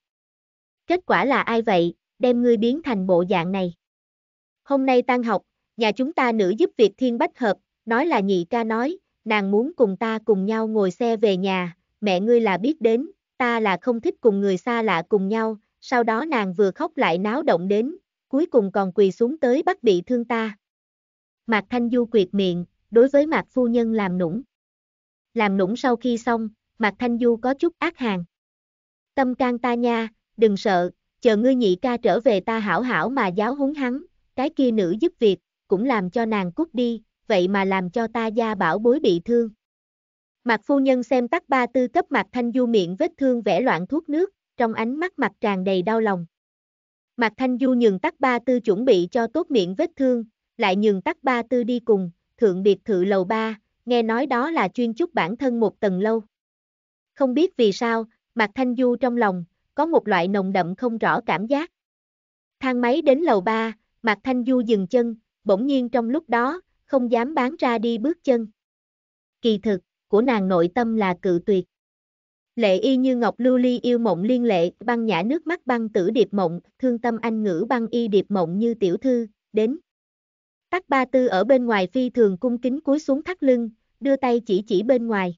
Kết quả là ai vậy, đem ngươi biến thành bộ dạng này. Hôm nay tan học, nhà chúng ta nữ giúp việc thiên bách hợp, nói là nhị ca nói, nàng muốn cùng ta cùng nhau ngồi xe về nhà, mẹ ngươi là biết đến, ta là không thích cùng người xa lạ cùng nhau, sau đó nàng vừa khóc lại náo động đến, cuối cùng còn quỳ xuống tới bắt bị thương ta. Mạc Thanh Du quyệt miệng, đối với Mạc Phu Nhân làm nũng. Làm nũng sau khi xong, Mạc Thanh Du có chút ác hàng. Tâm can ta nha, đừng sợ, chờ ngươi nhị ca trở về ta hảo hảo mà giáo huấn hắn, cái kia nữ giúp việc, cũng làm cho nàng cút đi, vậy mà làm cho ta gia bảo bối bị thương. Mạc phu nhân xem tắc ba tư cấp Mạc Thanh Du miệng vết thương vẽ loạn thuốc nước, trong ánh mắt mặt tràn đầy đau lòng. Mạc Thanh Du nhường tắc ba tư chuẩn bị cho tốt miệng vết thương, lại nhường tắc ba tư đi cùng, thượng biệt thự lầu ba, nghe nói đó là chuyên chúc bản thân một tầng lâu. Không biết vì sao, Mạc Thanh Du trong lòng, có một loại nồng đậm không rõ cảm giác. Thang máy đến lầu ba, Mạc Thanh Du dừng chân, bỗng nhiên trong lúc đó, không dám bán ra đi bước chân. Kỳ thực, của nàng nội tâm là cự tuyệt. Lệ y như ngọc lưu ly yêu mộng liên lệ, băng nhã nước mắt băng tử điệp mộng, thương tâm anh ngữ băng y điệp mộng như tiểu thư, đến. Tắc ba tư ở bên ngoài phi thường cung kính cúi xuống thắt lưng, đưa tay chỉ chỉ bên ngoài.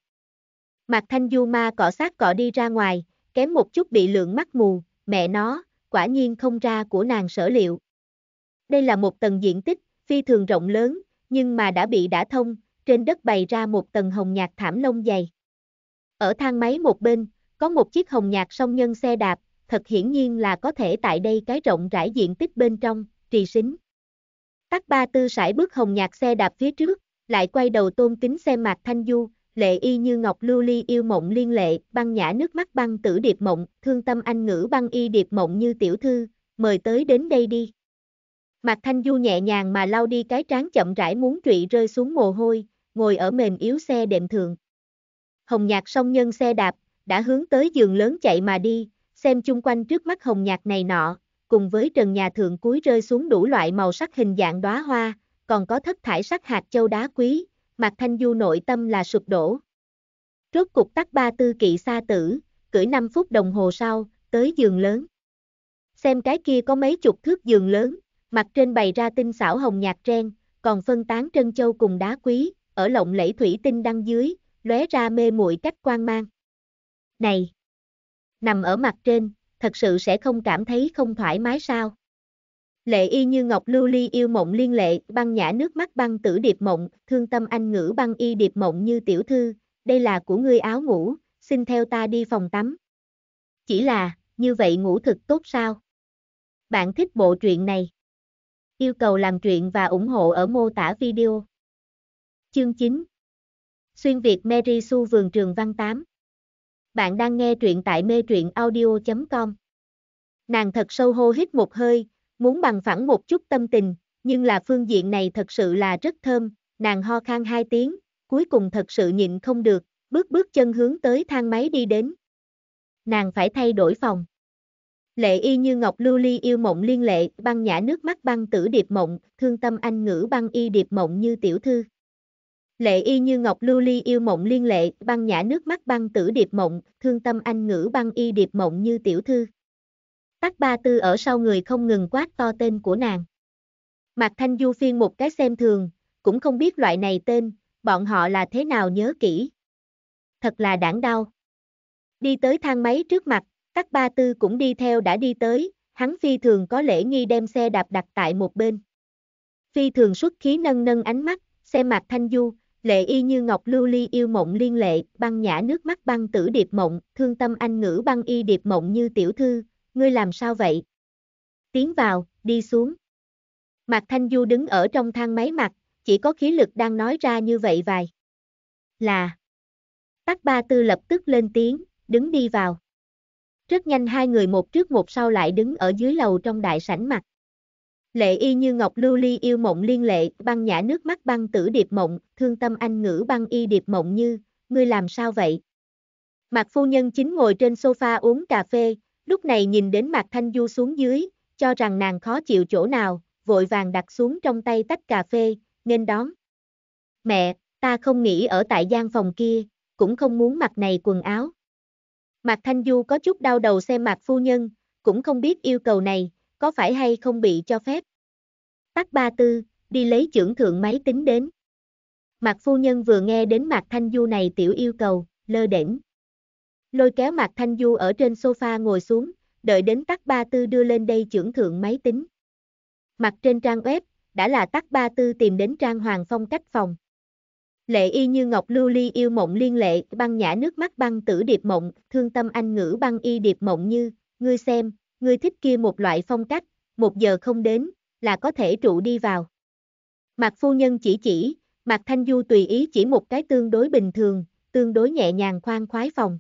Mặt thanh du ma cọ sát cọ đi ra ngoài, kém một chút bị lượng mắt mù, mẹ nó, quả nhiên không ra của nàng sở liệu. Đây là một tầng diện tích, phi thường rộng lớn, nhưng mà đã bị đã thông, trên đất bày ra một tầng hồng nhạt thảm lông dày. Ở thang máy một bên, có một chiếc hồng nhạt song nhân xe đạp, thật hiển nhiên là có thể tại đây cái rộng rãi diện tích bên trong, trì xính Tắc ba tư sải bước hồng nhạc xe đạp phía trước, lại quay đầu tôn kính xem mạc thanh du, lệ y như ngọc lưu ly yêu mộng liên lệ, băng nhã nước mắt băng tử điệp mộng, thương tâm anh ngữ băng y điệp mộng như tiểu thư, mời tới đến đây đi. Mạc Thanh Du nhẹ nhàng mà lau đi cái trán chậm rãi muốn trụy rơi xuống mồ hôi, ngồi ở mềm yếu xe đệm thường. Hồng Nhạc song nhân xe đạp, đã hướng tới giường lớn chạy mà đi, xem chung quanh trước mắt Hồng Nhạc này nọ, cùng với trần nhà thượng cuối rơi xuống đủ loại màu sắc hình dạng đóa hoa, còn có thất thải sắc hạt châu đá quý, Mạc Thanh Du nội tâm là sụp đổ. Rốt cục tắt ba tư kỵ xa tử, cưỡi 5 phút đồng hồ sau, tới giường lớn. Xem cái kia có mấy chục thước giường lớn, Mặt trên bày ra tinh xảo hồng nhạt ren, còn phân tán trân châu cùng đá quý, ở lộng lẫy thủy tinh đăng dưới, lóe ra mê muội cách quan mang. Này! Nằm ở mặt trên, thật sự sẽ không cảm thấy không thoải mái sao? Lệ y như ngọc lưu ly yêu mộng liên lệ, băng nhã nước mắt băng tử điệp mộng, thương tâm anh ngữ băng y điệp mộng như tiểu thư, đây là của ngươi áo ngủ, xin theo ta đi phòng tắm. Chỉ là, như vậy ngủ thực tốt sao? Bạn thích bộ truyện này? Yêu cầu làm truyện và ủng hộ ở mô tả video. Chương 9 Xuyên Việt Mary Su Vườn Trường Văn 8 Bạn đang nghe truyện tại mê truyện audio.com Nàng thật sâu hô hít một hơi, muốn bằng phẳng một chút tâm tình, nhưng là phương diện này thật sự là rất thơm, nàng ho khan hai tiếng, cuối cùng thật sự nhịn không được, bước bước chân hướng tới thang máy đi đến. Nàng phải thay đổi phòng. Lệ y như ngọc lưu ly yêu mộng liên lệ, băng nhã nước mắt băng tử điệp mộng, thương tâm anh ngữ băng y điệp mộng như tiểu thư. Lệ y như ngọc lưu ly yêu mộng liên lệ, băng nhã nước mắt băng tử điệp mộng, thương tâm anh ngữ băng y điệp mộng như tiểu thư. Tắc ba tư ở sau người không ngừng quát to tên của nàng. Mạc Thanh Du phiên một cái xem thường, cũng không biết loại này tên, bọn họ là thế nào nhớ kỹ. Thật là đảng đau. Đi tới thang máy trước mặt, Tắc Ba Tư cũng đi theo đã đi tới, hắn phi thường có lễ nghi đem xe đạp đặt tại một bên. Phi thường xuất khí nâng nâng ánh mắt, xe mặt thanh du, lệ y như ngọc lưu ly yêu mộng liên lệ, băng nhã nước mắt băng tử điệp mộng, thương tâm anh ngữ băng y điệp mộng như tiểu thư, ngươi làm sao vậy? Tiến vào, đi xuống. Mặt Thanh Du đứng ở trong thang máy mặt, chỉ có khí lực đang nói ra như vậy vài. Là. Tắc Ba Tư lập tức lên tiếng, đứng đi vào. Rất nhanh hai người một trước một sau lại đứng ở dưới lầu trong đại sảnh mặt. Lệ y như ngọc lưu ly yêu mộng liên lệ, băng nhã nước mắt băng tử điệp mộng, thương tâm anh ngữ băng y điệp mộng như, ngươi làm sao vậy? Mạc phu nhân chính ngồi trên sofa uống cà phê, lúc này nhìn đến mặt Thanh Du xuống dưới, cho rằng nàng khó chịu chỗ nào, vội vàng đặt xuống trong tay tách cà phê, nên đón. Mẹ, ta không nghĩ ở tại gian phòng kia, cũng không muốn mặc này quần áo. Mạc Thanh Du có chút đau đầu xem Mạc Phu Nhân, cũng không biết yêu cầu này, có phải hay không bị cho phép. Tắt ba tư, đi lấy trưởng thượng máy tính đến. Mạc Phu Nhân vừa nghe đến Mạc Thanh Du này tiểu yêu cầu, lơ đễnh. Lôi kéo Mạc Thanh Du ở trên sofa ngồi xuống, đợi đến tắt ba tư đưa lên đây trưởng thượng máy tính. Mặt trên trang web, đã là tắt ba tư tìm đến trang hoàng phong cách phòng. Lệ y như ngọc lưu ly yêu mộng liên lệ, băng nhã nước mắt băng tử điệp mộng, thương tâm anh ngữ băng y điệp mộng như, ngươi xem, ngươi thích kia một loại phong cách, một giờ không đến, là có thể trụ đi vào. Mạc phu nhân chỉ chỉ, Mạc Thanh Du tùy ý chỉ một cái tương đối bình thường, tương đối nhẹ nhàng khoan khoái phòng.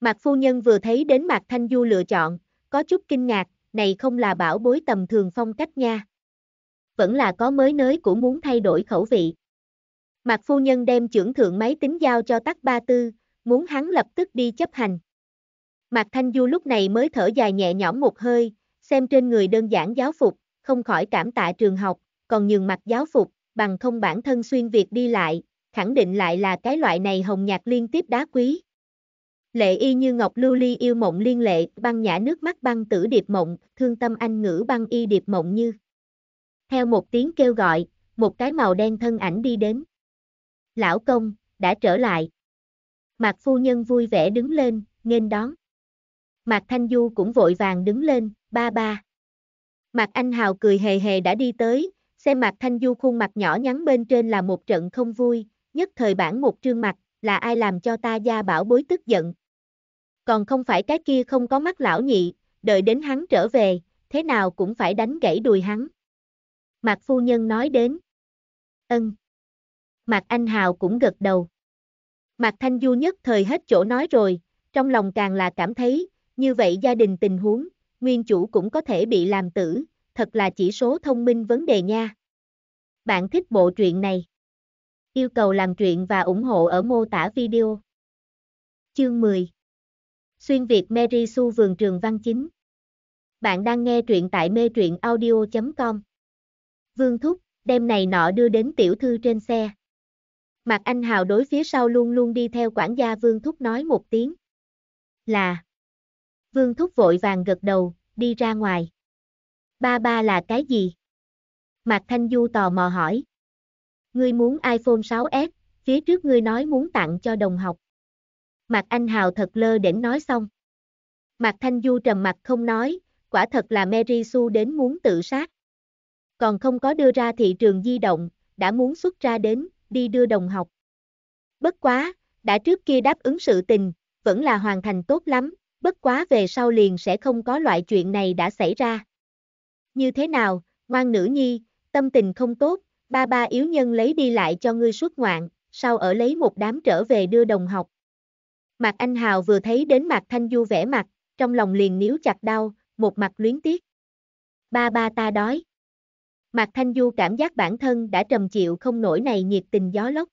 Mạc phu nhân vừa thấy đến Mạc Thanh Du lựa chọn, có chút kinh ngạc, này không là bảo bối tầm thường phong cách nha. Vẫn là có mới nới cũng muốn thay đổi khẩu vị. Mạc phu nhân đem trưởng thượng máy tính giao cho tắc ba tư, muốn hắn lập tức đi chấp hành. Mạc Thanh Du lúc này mới thở dài nhẹ nhõm một hơi, xem trên người đơn giản giáo phục, không khỏi cảm tạ trường học, còn nhường mặt giáo phục, bằng không bản thân xuyên việc đi lại, khẳng định lại là cái loại này hồng nhạc liên tiếp đá quý. Lệ y như ngọc lưu ly yêu mộng liên lệ, băng nhã nước mắt băng tử điệp mộng, thương tâm anh ngữ băng y điệp mộng như. Theo một tiếng kêu gọi, một cái màu đen thân ảnh đi đến lão công, đã trở lại. Mạc phu nhân vui vẻ đứng lên, nghênh đón. Mạc Thanh Du cũng vội vàng đứng lên, ba ba. Mạc Anh Hào cười hề hề đã đi tới, xem Mạc Thanh Du khuôn mặt nhỏ nhắn bên trên là một trận không vui, nhất thời bản một trương mặt, là ai làm cho ta gia bảo bối tức giận. Còn không phải cái kia không có mắt lão nhị, đợi đến hắn trở về, thế nào cũng phải đánh gãy đùi hắn. Mạc phu nhân nói đến. Ân. Mạc Anh Hào cũng gật đầu. Mạc Thanh Du nhất thời hết chỗ nói rồi, trong lòng càng là cảm thấy, như vậy gia đình tình huống, nguyên chủ cũng có thể bị làm tử, thật là chỉ số thông minh vấn đề nha. Bạn thích bộ truyện này? Yêu cầu làm truyện và ủng hộ ở mô tả video. Chương 10 Xuyên Việt Mary Su Vườn Trường Văn Chính Bạn đang nghe truyện tại mê truyện audio.com Vương Thúc, đem này nọ đưa đến tiểu thư trên xe. Mạc Anh Hào đối phía sau luôn luôn đi theo quản gia Vương Thúc nói một tiếng. Là. Vương Thúc vội vàng gật đầu, đi ra ngoài. Ba ba là cái gì? Mạc Thanh Du tò mò hỏi. Ngươi muốn iPhone 6S, phía trước ngươi nói muốn tặng cho đồng học. Mạc Anh Hào thật lơ đỉnh nói xong. Mạc Thanh Du trầm mặt không nói, quả thật là Mary Sue đến muốn tự sát. Còn không có đưa ra thị trường di động, đã muốn xuất ra đến, đi đưa đồng học. Bất quá, đã trước kia đáp ứng sự tình, vẫn là hoàn thành tốt lắm, bất quá về sau liền sẽ không có loại chuyện này đã xảy ra. Như thế nào, ngoan nữ nhi, tâm tình không tốt, ba ba yếu nhân lấy đi lại cho ngươi suốt ngoạn, sau ở lấy một đám trở về đưa đồng học. Mạc Anh Hào vừa thấy đến Mạc Thanh Du vẻ mặt, trong lòng liền níu chặt đau, một mặt luyến tiếc. Ba ba ta đói. Mạc Thanh Du cảm giác bản thân đã trầm chịu không nổi này nhiệt tình gió lốc.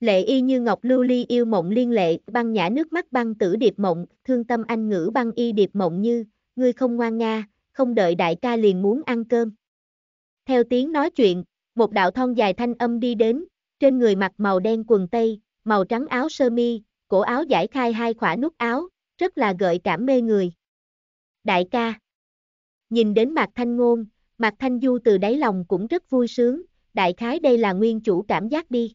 Lệ y như ngọc lưu ly yêu mộng liên lệ, băng nhã nước mắt băng tử điệp mộng, thương tâm anh ngữ băng y điệp mộng như, ngươi không ngoan nga, không đợi đại ca liền muốn ăn cơm. Theo tiếng nói chuyện, một đạo thon dài thanh âm đi đến, trên người mặc màu đen quần tây, màu trắng áo sơ mi, cổ áo giải khai hai khỏa nút áo, rất là gợi cảm mê người. Đại ca Nhìn đến mặt thanh ngôn, Mạc Thanh Du từ đáy lòng cũng rất vui sướng, đại khái đây là nguyên chủ cảm giác đi.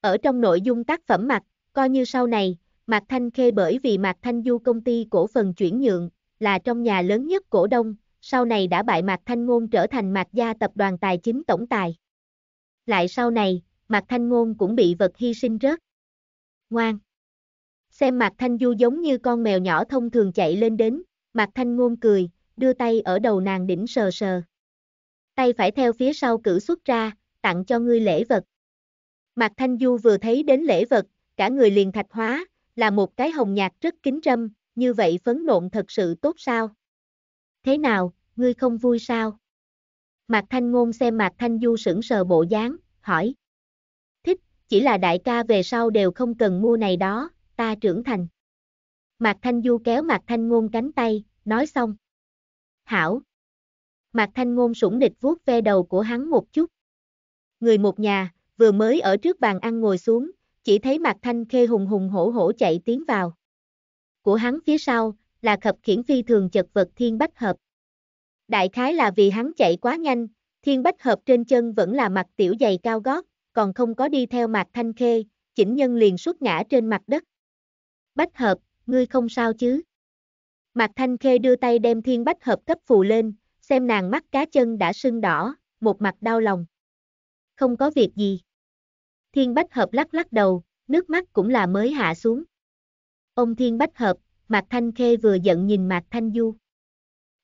Ở trong nội dung tác phẩm Mạc, coi như sau này, Mạc Thanh Khê bởi vì Mạc Thanh Du công ty cổ phần chuyển nhượng, là trong nhà lớn nhất cổ đông, sau này đã bại Mạc Thanh Ngôn trở thành Mạc gia tập đoàn tài chính tổng tài. Lại sau này, Mạc Thanh Ngôn cũng bị vật hy sinh rớt. Ngoan! Xem Mạc Thanh Du giống như con mèo nhỏ thông thường chạy lên đến, Mạc Thanh Ngôn cười, đưa tay ở đầu nàng đỉnh sờ sờ. Tay phải theo phía sau cử xuất ra, tặng cho ngươi lễ vật. Mạc Thanh Du vừa thấy đến lễ vật, cả người liền thạch hóa, là một cái hồng nhạt rất kính trâm, như vậy phấn nộn thật sự tốt sao? Thế nào, ngươi không vui sao? Mạc Thanh Ngôn xem Mạc Thanh Du sững sờ bộ dáng, hỏi. Thích, chỉ là đại ca về sau đều không cần mua này đó, ta trưởng thành. Mạc Thanh Du kéo Mạc Thanh Ngôn cánh tay, nói xong hảo. Mạc Thanh Ngôn sủng nịch vuốt ve đầu của hắn một chút. Người một nhà, vừa mới ở trước bàn ăn ngồi xuống, chỉ thấy Mạc Thanh Khê hùng hùng hổ hổ chạy tiến vào. Của hắn phía sau, là khập khiển phi thường chật vật Thiên Bách Hợp. Đại khái là vì hắn chạy quá nhanh, Thiên Bách Hợp trên chân vẫn là mặt tiểu dày cao gót, còn không có đi theo Mạc Thanh Khê, chỉnh nhân liền suốt ngã trên mặt đất. Bách Hợp, ngươi không sao chứ? Mạc Thanh Khê đưa tay đem thiên bách hợp cấp phù lên, xem nàng mắt cá chân đã sưng đỏ, một mặt đau lòng. Không có việc gì. Thiên bách hợp lắc lắc đầu, nước mắt cũng là mới hạ xuống. Ông thiên bách hợp, Mạc Thanh Khê vừa giận nhìn Mạc Thanh Du.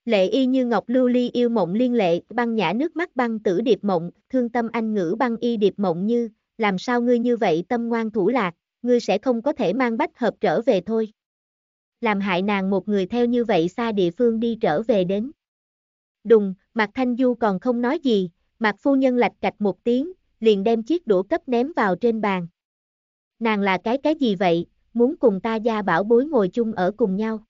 Lệ y như ngọc lưu ly yêu mộng liên lệ, băng nhã nước mắt băng tử điệp mộng, thương tâm anh ngữ băng y điệp mộng như, làm sao ngươi như vậy tâm ngoan thủ lạc, ngươi sẽ không có thể mang bách hợp trở về thôi làm hại nàng một người theo như vậy xa địa phương đi trở về đến. Đùng, Mạc Thanh Du còn không nói gì, Mạc Phu Nhân lạch cạch một tiếng, liền đem chiếc đũa cấp ném vào trên bàn. Nàng là cái cái gì vậy, muốn cùng ta gia bảo bối ngồi chung ở cùng nhau.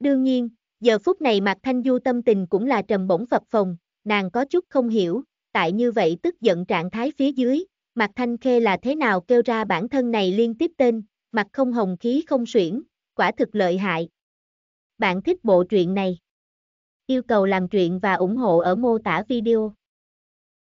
Đương nhiên, giờ phút này Mạc Thanh Du tâm tình cũng là trầm bổng phập phồng, nàng có chút không hiểu, tại như vậy tức giận trạng thái phía dưới, Mạc Thanh Khê là thế nào kêu ra bản thân này liên tiếp tên, mặt không hồng khí không suyễn, quả thực lợi hại. Bạn thích bộ truyện này? Yêu cầu làm truyện và ủng hộ ở mô tả video.